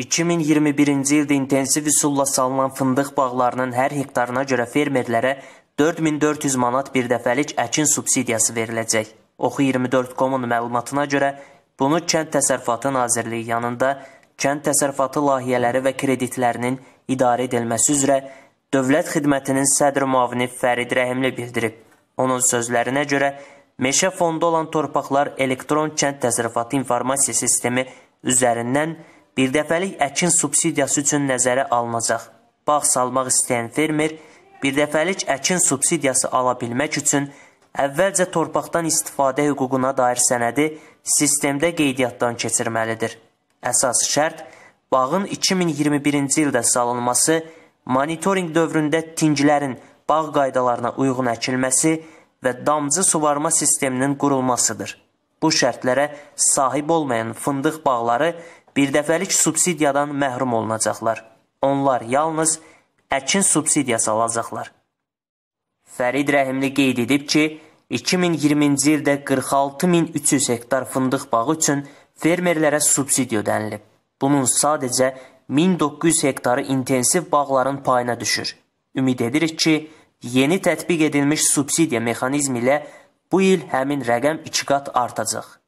2021-ci ildə intensiv üsulla salınan fındıq bağlarının hər hektarına görə fermerlərə 4400 manat birdəfəlik əkin subsidiyası veriləcək. Oxu24.com-un məlumatına görə bunu Kənd Təsərrüfatı Nazirliyi yanında kənd təsərrüfatı layihələri və kreditlərinin idarə edilməsi üzrə Dövlət Xidmətinin sədr müavini Fərid Rəhimli bildirib. Onun sözlərinə görə meşə fondu olan torpaqlar elektron kənd təsərrüfatı informasiya sistemi üzərindən birdəfəlik əkin subsidiyası üçün nəzərə alınacaq. Bağ salmaq istəyən fermer birdəfəlik əkin subsidiyası ala bilmək üçün əvvəlcə torpaqdan istifadə hüququna dair sənədi sistemdə qeydiyyatdan keçirməlidir. Əsas şərt bağın 2021-ci ildə salınması, monitorinq dövründə tinglərin bağ qaydalarına uyğun əkilməsi və damcı suvarma sisteminin qurulmasıdır. Bu şərtlərə sahib olmayan fındıq bağları birdəfəlik subsidiyadan məhrum olunacaqlar. Onlar yalnız əkin subsidiyası alacaqlar. Fərid Rəhimli qeyd edib ki, 2020-ci ildə 46300 hektar fındıq bağı üçün fermerlərə subsidiya ödənilib. Bunun sadəcə 1900 hektarı intensiv bağların payına düşür. Ümid edirik ki, yeni tətbiq edilmiş subsidiya mexanizmi ilə bu il həmin rəqəm 2 qat artacaq.